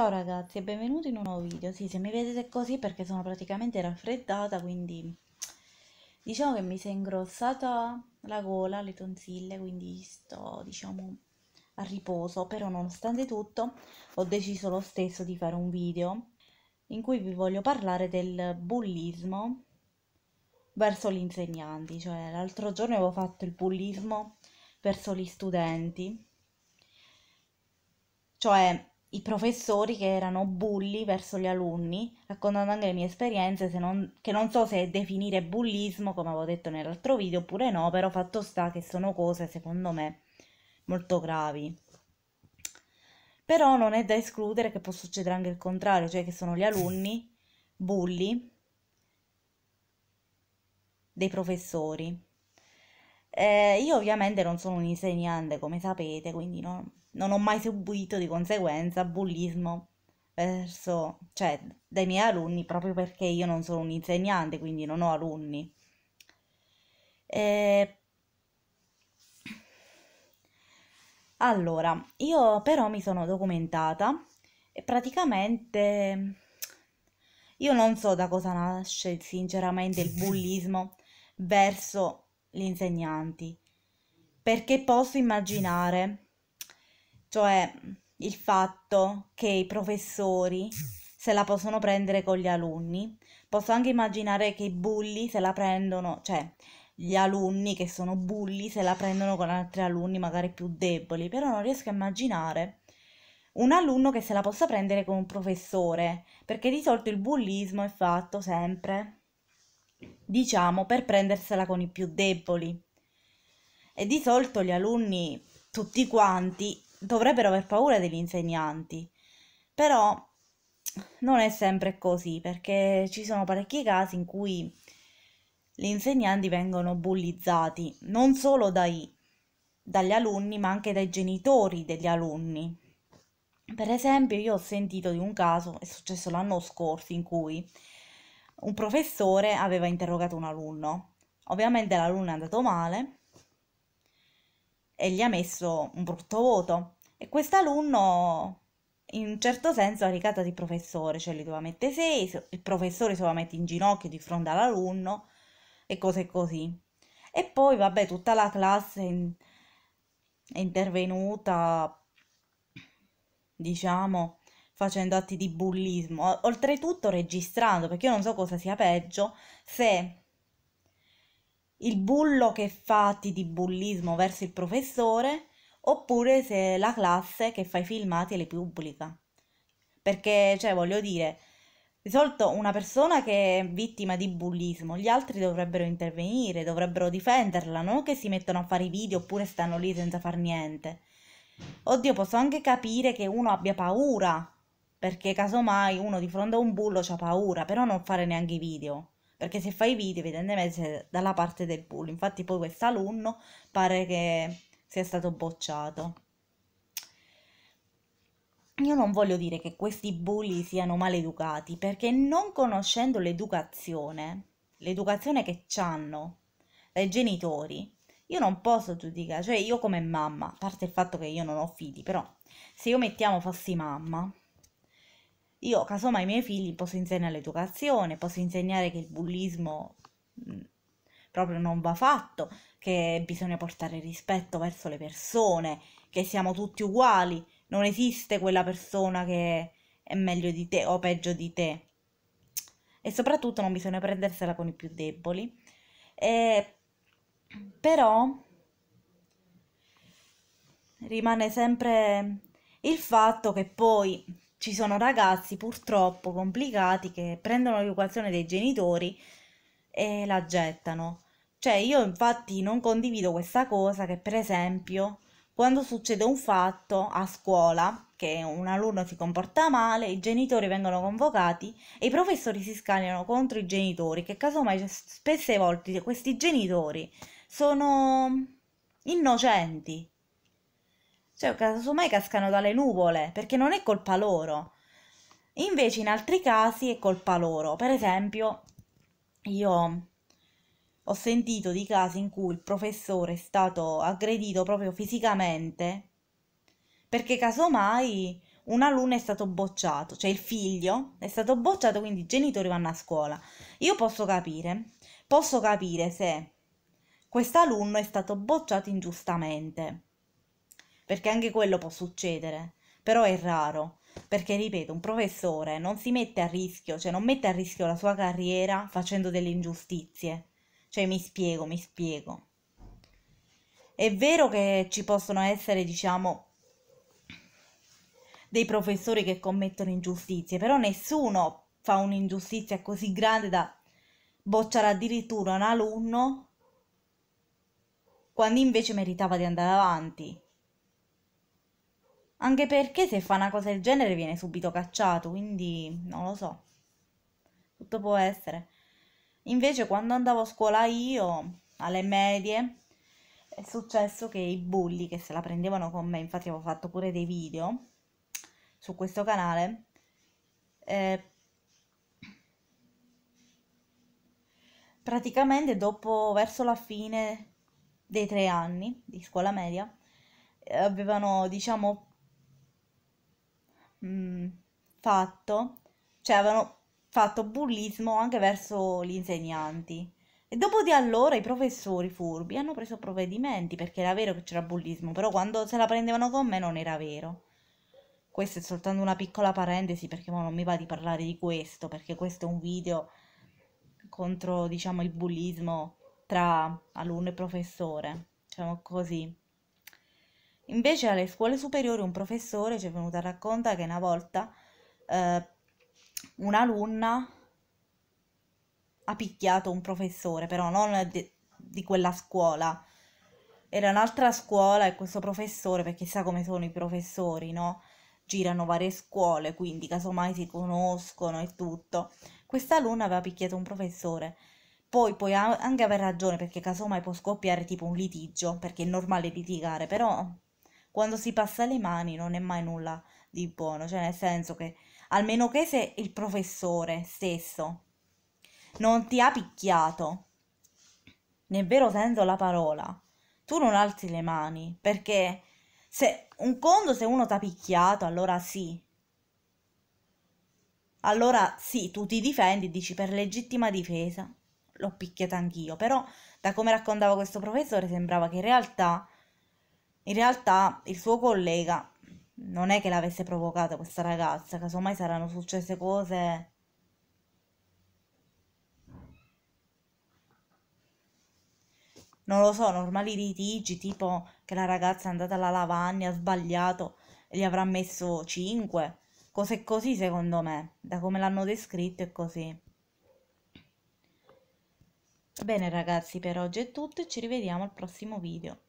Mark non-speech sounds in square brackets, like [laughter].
Ciao ragazzi e benvenuti in un nuovo video. Sì, se mi vedete così perché sono praticamente raffreddata, quindi diciamo che mi si è ingrossata la gola, le tonsille, quindi sto diciamo a riposo, però nonostante tutto ho deciso lo stesso di fare un video in cui vi voglio parlare del bullismo verso gli insegnanti, cioè l'altro giorno avevo fatto il bullismo verso gli studenti. Cioè, i professori che erano bulli verso gli alunni, raccontando anche le mie esperienze, non, che non so se definire bullismo, come avevo detto nell'altro video, oppure no, però fatto sta che sono cose, secondo me, molto gravi. Però non è da escludere che può succedere anche il contrario, cioè che sono gli alunni bulli dei professori. Eh, io ovviamente non sono un insegnante, come sapete, quindi non, non ho mai subito di conseguenza bullismo verso, cioè, dai miei alunni proprio perché io non sono un insegnante, quindi non ho alunni. Eh, allora, io però mi sono documentata e praticamente io non so da cosa nasce sinceramente il bullismo [laughs] verso gli insegnanti, perché posso immaginare, cioè il fatto che i professori se la possono prendere con gli alunni, posso anche immaginare che i bulli se la prendono, cioè gli alunni che sono bulli se la prendono con altri alunni magari più deboli, però non riesco a immaginare un alunno che se la possa prendere con un professore, perché di solito il bullismo è fatto sempre diciamo per prendersela con i più deboli. E di solito gli alunni, tutti quanti, dovrebbero aver paura degli insegnanti, però non è sempre così perché ci sono parecchi casi in cui gli insegnanti vengono bullizzati non solo dai, dagli alunni ma anche dai genitori degli alunni. Per esempio io ho sentito di un caso, è successo l'anno scorso, in cui un professore aveva interrogato un alunno. Ovviamente l'alunno è andato male e gli ha messo un brutto voto. E quest'alunno, in un certo senso, ha ricata di professore, cioè gli doveva mettere 6, il professore si doveva mettere in ginocchio di fronte all'alunno e cose così. E poi, vabbè, tutta la classe in... è intervenuta, diciamo, facendo atti di bullismo, oltretutto registrando, perché io non so cosa sia peggio, se il bullo che fa atti di bullismo verso il professore oppure se la classe che fa i filmati e li pubblica. Perché, cioè, voglio dire, di solito una persona che è vittima di bullismo, gli altri dovrebbero intervenire, dovrebbero difenderla, non che si mettono a fare i video oppure stanno lì senza far niente. Oddio, posso anche capire che uno abbia paura perché casomai uno di fronte a un bullo ha paura, però non fare neanche i video, perché se fai i video evidentemente sei dalla parte del bullo, infatti poi quest'alunno pare che sia stato bocciato. Io non voglio dire che questi bulli siano maleducati, perché non conoscendo l'educazione, l'educazione che hanno dai genitori, io non posso giudicare, cioè io come mamma, a parte il fatto che io non ho figli, però se io mettiamo fossi mamma, io, casomai, ai miei figli posso insegnare l'educazione, posso insegnare che il bullismo mm, proprio non va fatto, che bisogna portare rispetto verso le persone, che siamo tutti uguali, non esiste quella persona che è meglio di te o peggio di te. E soprattutto non bisogna prendersela con i più deboli. E, però rimane sempre il fatto che poi ci sono ragazzi purtroppo complicati che prendono l'educazione dei genitori e la gettano. Cioè io infatti non condivido questa cosa che per esempio quando succede un fatto a scuola che un alunno si comporta male, i genitori vengono convocati e i professori si scagliano contro i genitori, che casomai spesse volte questi genitori sono innocenti, cioè, casomai cascano dalle nuvole, perché non è colpa loro. Invece in altri casi è colpa loro. Per esempio, io ho sentito di casi in cui il professore è stato aggredito proprio fisicamente, perché casomai un alunno è stato bocciato, cioè il figlio è stato bocciato, quindi i genitori vanno a scuola. Io posso capire, posso capire se quest'alunno è stato bocciato ingiustamente perché anche quello può succedere, però è raro, perché ripeto, un professore non si mette a rischio, cioè non mette a rischio la sua carriera facendo delle ingiustizie. Cioè mi spiego, mi spiego. È vero che ci possono essere, diciamo, dei professori che commettono ingiustizie, però nessuno fa un'ingiustizia così grande da bocciare addirittura un alunno quando invece meritava di andare avanti. Anche perché se fa una cosa del genere viene subito cacciato, quindi non lo so. Tutto può essere. Invece quando andavo a scuola io, alle medie, è successo che i bulli che se la prendevano con me, infatti avevo fatto pure dei video su questo canale, eh, praticamente dopo, verso la fine dei tre anni di scuola media, eh, avevano, diciamo, mh, mm, fatto, cioè avevano fatto bullismo anche verso gli insegnanti. E dopo di allora i professori furbi hanno preso provvedimenti perché era vero che c'era bullismo, però quando se la prendevano con me non era vero. Questa è soltanto una piccola parentesi perché non mi va di parlare di questo, perché questo è un video contro, diciamo, il bullismo tra alunno e professore, diciamo così. Invece alle scuole superiori un professore ci è venuto a raccontare che una volta eh, un'alunna ha picchiato un professore, però non di, di quella scuola. Era un'altra scuola e questo professore, perché sa come sono i professori, no? Girano varie scuole, quindi casomai si conoscono e tutto. Questa alunna aveva picchiato un professore. Poi puoi anche aver ragione perché casomai può scoppiare tipo un litigio, perché è normale litigare, però quando si passa le mani non è mai nulla di buono, cioè nel senso che almeno che se il professore stesso non ti ha picchiato, nel vero senso la parola, tu non alzi le mani, perché se un conto se uno ti ha picchiato, allora sì. Allora sì, tu ti difendi, dici per legittima difesa, l'ho picchiata anch'io, però da come raccontava questo professore sembrava che in realtà in realtà il suo collega non è che l'avesse provocata questa ragazza, casomai saranno successe cose... Non lo so, normali litigi, tipo che la ragazza è andata alla lavagna, ha sbagliato e gli avrà messo 5. Cose così secondo me, da come l'hanno descritto è così. Bene ragazzi, per oggi è tutto e ci rivediamo al prossimo video.